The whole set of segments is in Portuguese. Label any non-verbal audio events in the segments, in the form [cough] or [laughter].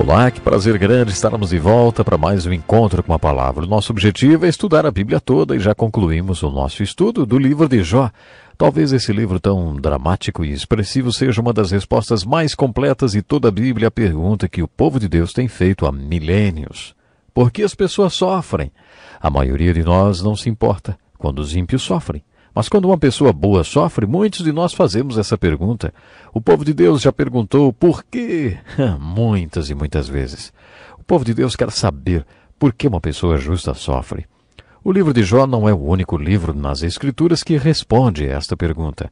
Olá, que prazer grande estarmos de volta para mais um encontro com a palavra. O nosso objetivo é estudar a Bíblia toda e já concluímos o nosso estudo do livro de Jó. Talvez esse livro tão dramático e expressivo seja uma das respostas mais completas de toda a Bíblia à pergunta que o povo de Deus tem feito há milênios. Por que as pessoas sofrem? A maioria de nós não se importa quando os ímpios sofrem. Mas quando uma pessoa boa sofre, muitos de nós fazemos essa pergunta. O povo de Deus já perguntou por quê? [laughs] Muitas e muitas vezes. O povo de Deus quer saber por que uma pessoa justa sofre. O livro de Jó não é o único livro nas Escrituras que responde esta pergunta.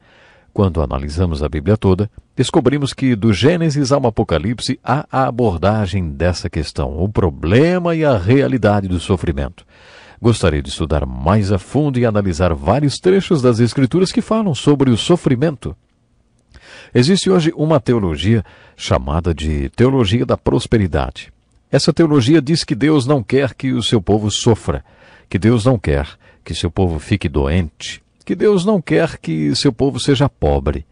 Quando analisamos a Bíblia toda, descobrimos que do Gênesis ao Apocalipse há a abordagem dessa questão, o problema e a realidade do sofrimento. Gostaria de estudar mais a fundo e analisar vários trechos das Escrituras que falam sobre o sofrimento. Existe hoje uma teologia chamada de teologia da prosperidade. Essa teologia diz que Deus não quer que o seu povo sofra, que Deus não quer que seu povo fique doente, que Deus não quer que seu povo seja pobre.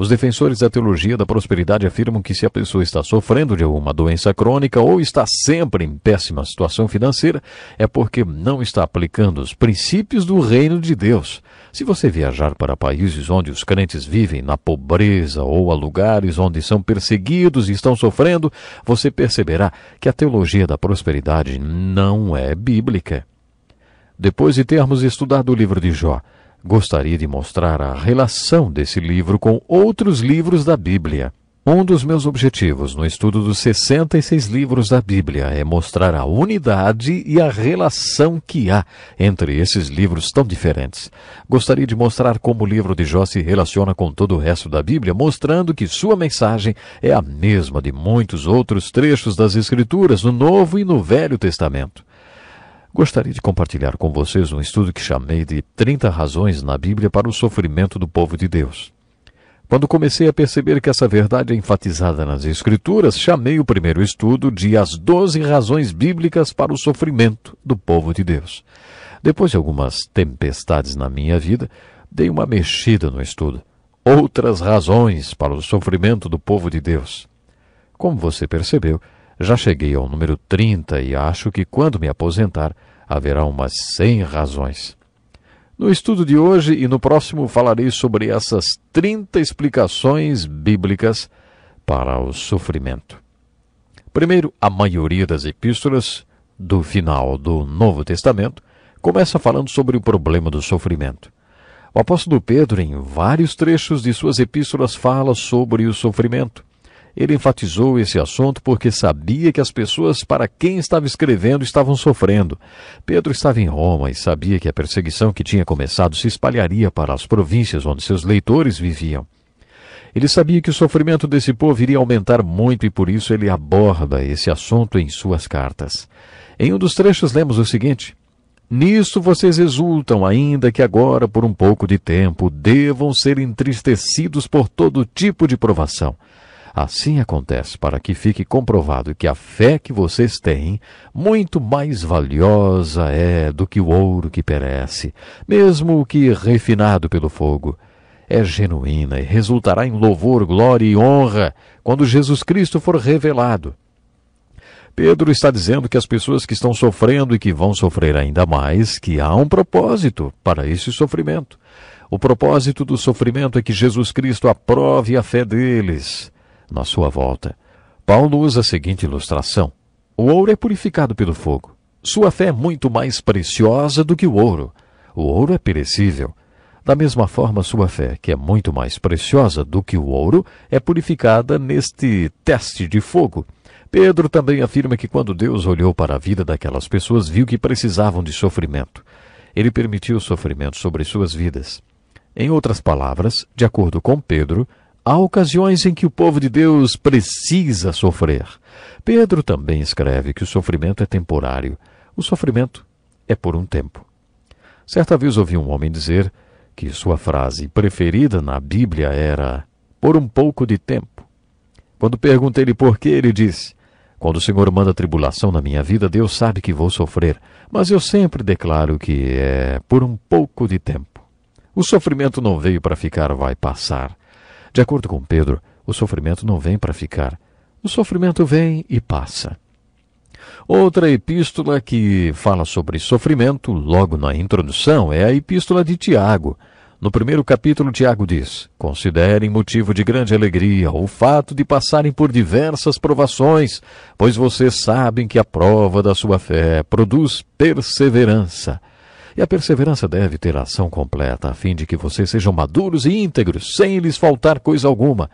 Os defensores da teologia da prosperidade afirmam que se a pessoa está sofrendo de alguma doença crônica ou está sempre em péssima situação financeira, é porque não está aplicando os princípios do reino de Deus. Se você viajar para países onde os crentes vivem na pobreza ou a lugares onde são perseguidos e estão sofrendo, você perceberá que a teologia da prosperidade não é bíblica. Depois de termos estudado o livro de Jó, gostaria de mostrar a relação desse livro com outros livros da Bíblia. Um dos meus objetivos no estudo dos 66 livros da Bíblia é mostrar a unidade e a relação que há entre esses livros tão diferentes. Gostaria de mostrar como o livro de Jó se relaciona com todo o resto da Bíblia, mostrando que sua mensagem é a mesma de muitos outros trechos das Escrituras no Novo e no Velho Testamento. Gostaria de compartilhar com vocês um estudo que chamei de 30 razões na Bíblia para o sofrimento do povo de Deus. Quando comecei a perceber que essa verdade é enfatizada nas Escrituras, chamei o primeiro estudo de As 12 Razões Bíblicas para o Sofrimento do Povo de Deus. Depois de algumas tempestades na minha vida, dei uma mexida no estudo. Outras razões para o sofrimento do povo de Deus. Como você percebeu, já cheguei ao número 30 e acho que quando me aposentar haverá umas 100 razões. No estudo de hoje e no próximo falarei sobre essas 30 explicações bíblicas para o sofrimento. Primeiro, a maioria das epístolas do final do Novo Testamento começa falando sobre o problema do sofrimento. O apóstolo Pedro, em vários trechos de suas epístolas, fala sobre o sofrimento. Ele enfatizou esse assunto porque sabia que as pessoas para quem estava escrevendo estavam sofrendo. Pedro estava em Roma e sabia que a perseguição que tinha começado se espalharia para as províncias onde seus leitores viviam. Ele sabia que o sofrimento desse povo iria aumentar muito e por isso ele aborda esse assunto em suas cartas. Em um dos trechos lemos o seguinte: Nisto vocês exultam, ainda que agora, por um pouco de tempo, devam ser entristecidos por todo tipo de provação Assim acontece para que fique comprovado que a fé que vocês têm, muito mais valiosa é do que o ouro que perece, mesmo que refinado pelo fogo. É genuína e resultará em louvor, glória e honra quando Jesus Cristo for revelado. Pedro está dizendo que as pessoas que estão sofrendo e que vão sofrer ainda mais, que há um propósito para esse sofrimento. O propósito do sofrimento é que Jesus Cristo aprove a fé deles na sua volta. Paulo usa a seguinte ilustração: O ouro é purificado pelo fogo. Sua fé é muito mais preciosa do que o ouro. O ouro é perecível. Da mesma forma, sua fé, que é muito mais preciosa do que o ouro, é purificada neste teste de fogo. Pedro também afirma que quando Deus olhou para a vida daquelas pessoas, viu que precisavam de sofrimento. Ele permitiu sofrimento sobre suas vidas. Em outras palavras, de acordo com Pedro, Há ocasiões em que o povo de Deus precisa sofrer. Pedro também escreve que o sofrimento é temporário. O sofrimento é por um tempo. Certa vez ouvi um homem dizer que sua frase preferida na Bíblia era por um pouco de tempo. Quando perguntei-lhe por que, ele disse: Quando o Senhor manda tribulação na minha vida, Deus sabe que vou sofrer, mas eu sempre declaro que é por um pouco de tempo. O sofrimento não veio para ficar, vai passar. De acordo com Pedro, o sofrimento não vem para ficar. O sofrimento vem e passa. Outra epístola que fala sobre sofrimento, logo na introdução, é a epístola de Tiago. No primeiro capítulo, Tiago diz: Considerem motivo de grande alegria o fato de passarem por diversas provações, pois vocês sabem que a prova da sua fé produz perseverança. E a perseverança deve ter ação completa, a fim de que vocês sejam maduros e íntegros, sem lhes faltar coisa alguma.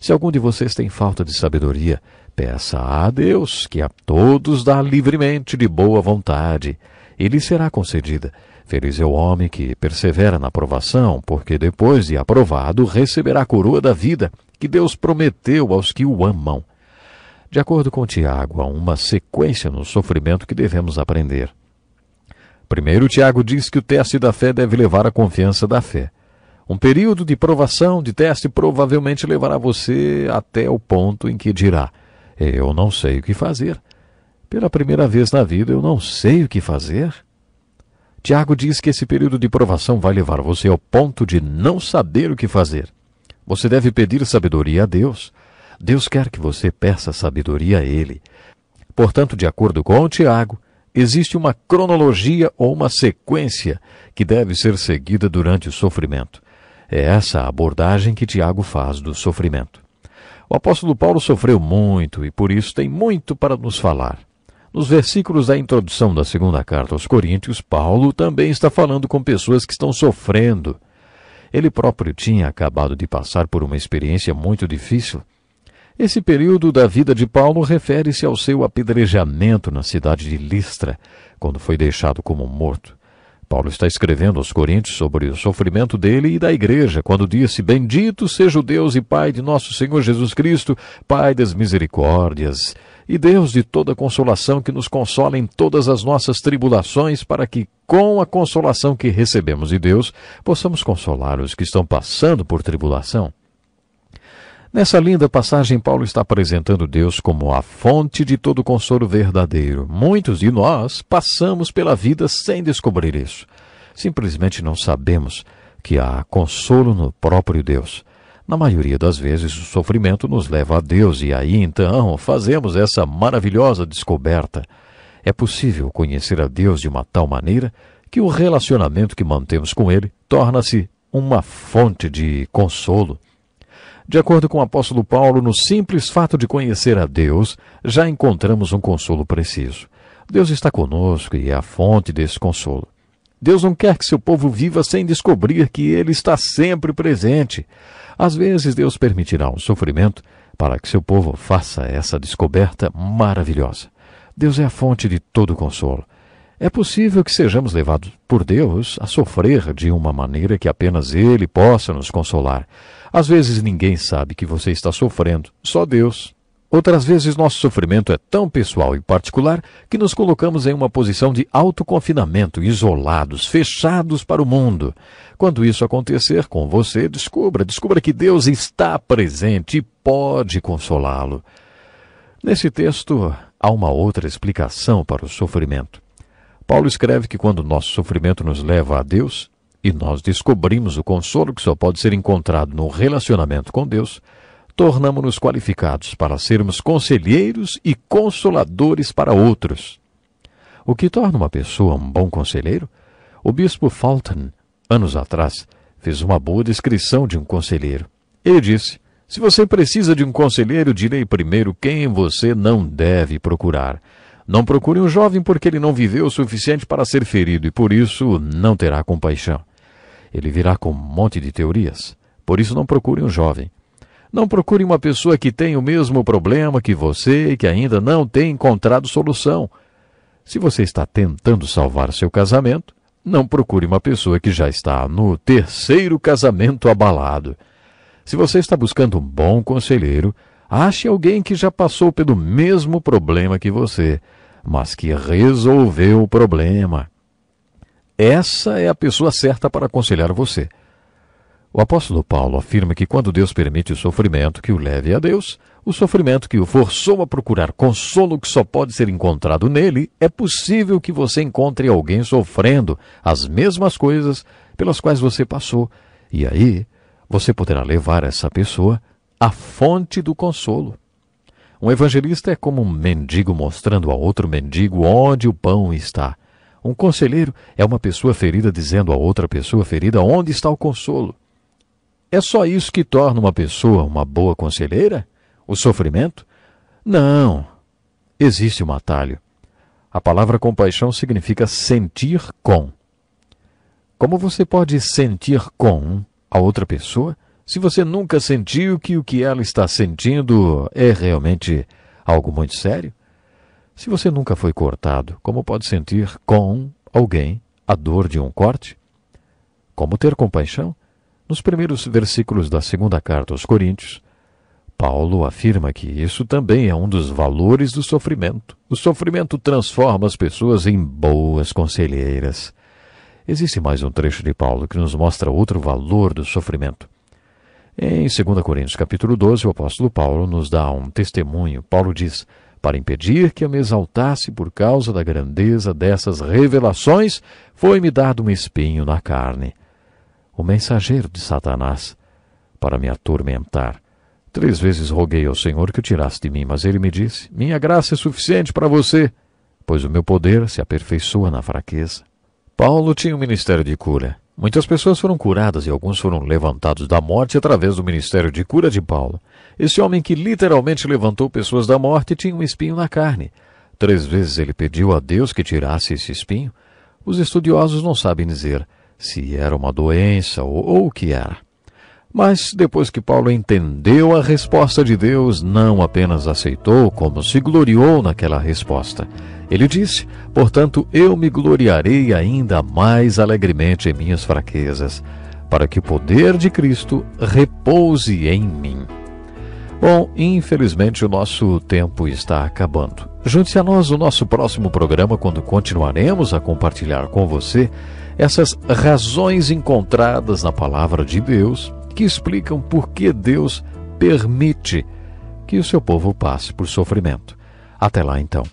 Se algum de vocês tem falta de sabedoria, peça a Deus, que a todos dá livremente de boa vontade, e lhe será concedida. Feliz é o homem que persevera na aprovação, porque depois de aprovado receberá a coroa da vida que Deus prometeu aos que o amam. De acordo com Tiago, há uma sequência no sofrimento que devemos aprender. Primeiro, Tiago diz que o teste da fé deve levar à confiança da fé. Um período de provação, de teste, provavelmente levará você até o ponto em que dirá: Eu não sei o que fazer. Pela primeira vez na vida, eu não sei o que fazer. Tiago diz que esse período de provação vai levar você ao ponto de não saber o que fazer. Você deve pedir sabedoria a Deus. Deus quer que você peça sabedoria a Ele. Portanto, de acordo com Tiago, Existe uma cronologia ou uma sequência que deve ser seguida durante o sofrimento. É essa a abordagem que Tiago faz do sofrimento. O apóstolo Paulo sofreu muito e por isso tem muito para nos falar. Nos versículos da introdução da segunda carta aos Coríntios, Paulo também está falando com pessoas que estão sofrendo. Ele próprio tinha acabado de passar por uma experiência muito difícil esse período da vida de Paulo refere-se ao seu apedrejamento na cidade de Listra, quando foi deixado como morto. Paulo está escrevendo aos Coríntios sobre o sofrimento dele e da igreja, quando disse: Bendito seja o Deus e Pai de nosso Senhor Jesus Cristo, Pai das misericórdias, e Deus de toda consolação que nos consola em todas as nossas tribulações, para que, com a consolação que recebemos de Deus, possamos consolar os que estão passando por tribulação. Nessa linda passagem, Paulo está apresentando Deus como a fonte de todo consolo verdadeiro. Muitos de nós passamos pela vida sem descobrir isso. Simplesmente não sabemos que há consolo no próprio Deus. Na maioria das vezes, o sofrimento nos leva a Deus e aí então fazemos essa maravilhosa descoberta. É possível conhecer a Deus de uma tal maneira que o relacionamento que mantemos com Ele torna-se uma fonte de consolo. De acordo com o apóstolo Paulo, no simples fato de conhecer a Deus, já encontramos um consolo preciso. Deus está conosco e é a fonte desse consolo. Deus não quer que seu povo viva sem descobrir que Ele está sempre presente. Às vezes, Deus permitirá um sofrimento para que seu povo faça essa descoberta maravilhosa. Deus é a fonte de todo consolo é possível que sejamos levados por Deus a sofrer de uma maneira que apenas Ele possa nos consolar. Às vezes ninguém sabe que você está sofrendo, só Deus. Outras vezes nosso sofrimento é tão pessoal e particular que nos colocamos em uma posição de autoconfinamento, isolados, fechados para o mundo. Quando isso acontecer com você, descubra, descubra que Deus está presente e pode consolá-lo. Nesse texto há uma outra explicação para o sofrimento. Paulo escreve que quando nosso sofrimento nos leva a Deus e nós descobrimos o consolo que só pode ser encontrado no relacionamento com Deus, tornamos-nos qualificados para sermos conselheiros e consoladores para outros. O que torna uma pessoa um bom conselheiro? O bispo Fulton, anos atrás, fez uma boa descrição de um conselheiro. Ele disse: Se você precisa de um conselheiro, direi primeiro quem você não deve procurar. Não procure um jovem porque ele não viveu o suficiente para ser ferido e por isso não terá compaixão. Ele virá com um monte de teorias. Por isso não procure um jovem. Não procure uma pessoa que tem o mesmo problema que você e que ainda não tem encontrado solução. Se você está tentando salvar seu casamento, não procure uma pessoa que já está no terceiro casamento abalado. Se você está buscando um bom conselheiro, Ache alguém que já passou pelo mesmo problema que você, mas que resolveu o problema. Essa é a pessoa certa para aconselhar você. O apóstolo Paulo afirma que quando Deus permite o sofrimento que o leve a Deus, o sofrimento que o forçou a procurar consolo que só pode ser encontrado nele, é possível que você encontre alguém sofrendo as mesmas coisas pelas quais você passou, e aí você poderá levar essa pessoa a fonte do consolo. Um evangelista é como um mendigo mostrando a outro mendigo onde o pão está. Um conselheiro é uma pessoa ferida dizendo a outra pessoa ferida onde está o consolo. É só isso que torna uma pessoa uma boa conselheira? O sofrimento? Não. Existe um atalho. A palavra compaixão significa sentir com. Como você pode sentir com a outra pessoa se você nunca sentiu que o que ela está sentindo é realmente algo muito sério, se você nunca foi cortado, como pode sentir com alguém a dor de um corte? Como ter compaixão? Nos primeiros versículos da segunda carta aos Coríntios, Paulo afirma que isso também é um dos valores do sofrimento. O sofrimento transforma as pessoas em boas conselheiras. Existe mais um trecho de Paulo que nos mostra outro valor do sofrimento. Em 2 Coríntios capítulo 12, o apóstolo Paulo nos dá um testemunho. Paulo diz, para impedir que eu me exaltasse por causa da grandeza dessas revelações, foi-me dado um espinho na carne, o mensageiro de Satanás, para me atormentar. Três vezes roguei ao Senhor que o tirasse de mim, mas ele me disse: Minha graça é suficiente para você, pois o meu poder se aperfeiçoa na fraqueza. Paulo tinha um ministério de cura. Muitas pessoas foram curadas e alguns foram levantados da morte através do ministério de cura de Paulo. Esse homem que literalmente levantou pessoas da morte tinha um espinho na carne. Três vezes ele pediu a Deus que tirasse esse espinho. Os estudiosos não sabem dizer se era uma doença ou, ou o que era. Mas depois que Paulo entendeu a resposta de Deus, não apenas aceitou, como se gloriou naquela resposta. Ele disse: Portanto, eu me gloriarei ainda mais alegremente em minhas fraquezas, para que o poder de Cristo repouse em mim. Bom, infelizmente o nosso tempo está acabando. Junte-se a nós no nosso próximo programa, quando continuaremos a compartilhar com você essas razões encontradas na palavra de Deus que explicam por que Deus permite que o seu povo passe por sofrimento. Até lá então.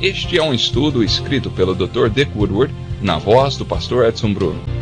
Este é um estudo escrito pelo Dr. Dick Woodward, na voz do pastor Edson Bruno.